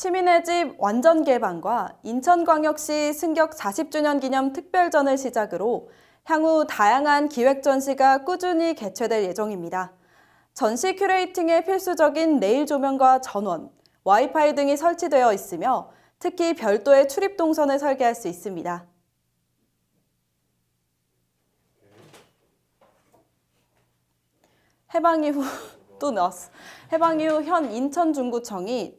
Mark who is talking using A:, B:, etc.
A: 시민의 집 완전 개방과 인천광역시 승격 40주년 기념 특별전을 시작으로 향후 다양한 기획 전시가 꾸준히 개최될 예정입니다. 전시 큐레이팅에 필수적인 네일 조명과 전원, 와이파이 등이 설치되어 있으며 특히 별도의 출입 동선을 설계할 수 있습니다. 해방 이후 또 나왔어. 해방 이후 현 인천중구청이